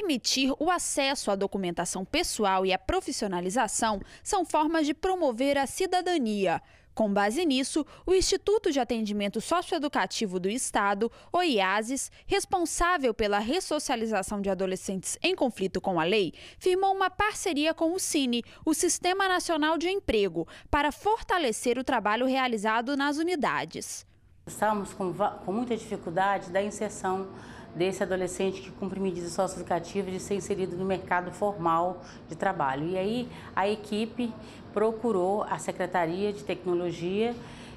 Permitir o acesso à documentação pessoal e à profissionalização são formas de promover a cidadania. Com base nisso, o Instituto de Atendimento Socioeducativo do Estado, o IASES, responsável pela ressocialização de adolescentes em conflito com a lei, firmou uma parceria com o CINE, o Sistema Nacional de Emprego, para fortalecer o trabalho realizado nas unidades. Estamos com, com muita dificuldade da inserção desse adolescente que cumpre medidas socioeducativas de ser inserido no mercado formal de trabalho. E aí a equipe procurou a Secretaria de Tecnologia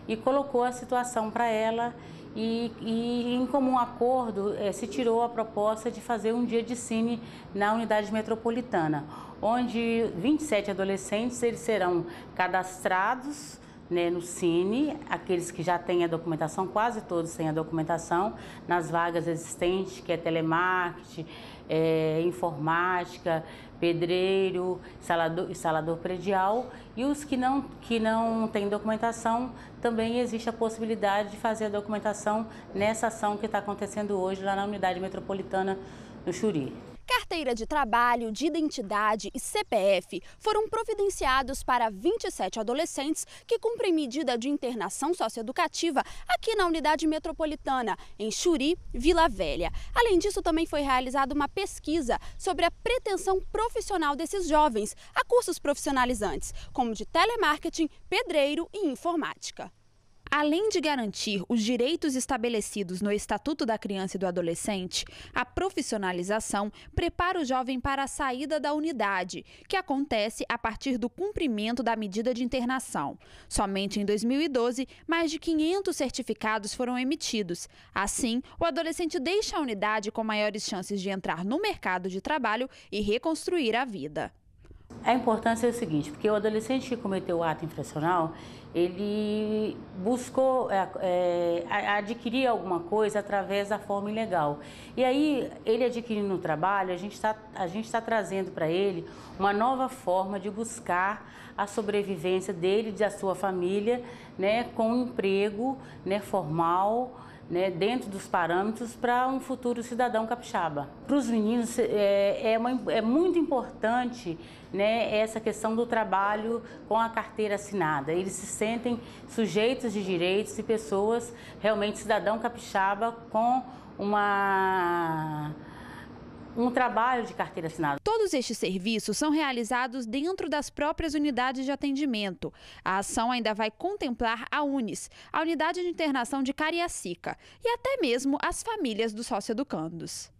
e colocou a situação para ela e, e, em comum acordo eh, se tirou a proposta de fazer um dia de cine na unidade metropolitana, onde 27 adolescentes eles serão cadastrados né, no Cine, aqueles que já têm a documentação, quase todos têm a documentação, nas vagas existentes, que é telemarketing, é, informática, pedreiro, instalador, instalador predial, e os que não, que não têm documentação, também existe a possibilidade de fazer a documentação nessa ação que está acontecendo hoje lá na unidade metropolitana no Churi. Carteira de trabalho, de identidade e CPF foram providenciados para 27 adolescentes que cumprem medida de internação socioeducativa aqui na unidade metropolitana, em Churi, Vila Velha. Além disso, também foi realizada uma pesquisa sobre a pretensão profissional desses jovens a cursos profissionalizantes, como de telemarketing, pedreiro e informática. Além de garantir os direitos estabelecidos no Estatuto da Criança e do Adolescente, a profissionalização prepara o jovem para a saída da unidade, que acontece a partir do cumprimento da medida de internação. Somente em 2012, mais de 500 certificados foram emitidos. Assim, o adolescente deixa a unidade com maiores chances de entrar no mercado de trabalho e reconstruir a vida. A importância é o seguinte, porque o adolescente que cometeu o ato infracional, ele buscou é, é, adquirir alguma coisa através da forma ilegal. E aí, ele adquirindo o trabalho, a gente está tá trazendo para ele uma nova forma de buscar a sobrevivência dele, da sua família, né, com um emprego né, formal, né, dentro dos parâmetros para um futuro cidadão capixaba. Para os meninos é, é, uma, é muito importante né, essa questão do trabalho com a carteira assinada. Eles se sentem sujeitos de direitos e pessoas realmente cidadão capixaba com uma um trabalho de carteira assinada. Todos estes serviços são realizados dentro das próprias unidades de atendimento. A ação ainda vai contemplar a UNES, a Unidade de Internação de Cariacica, e até mesmo as famílias dos educandos.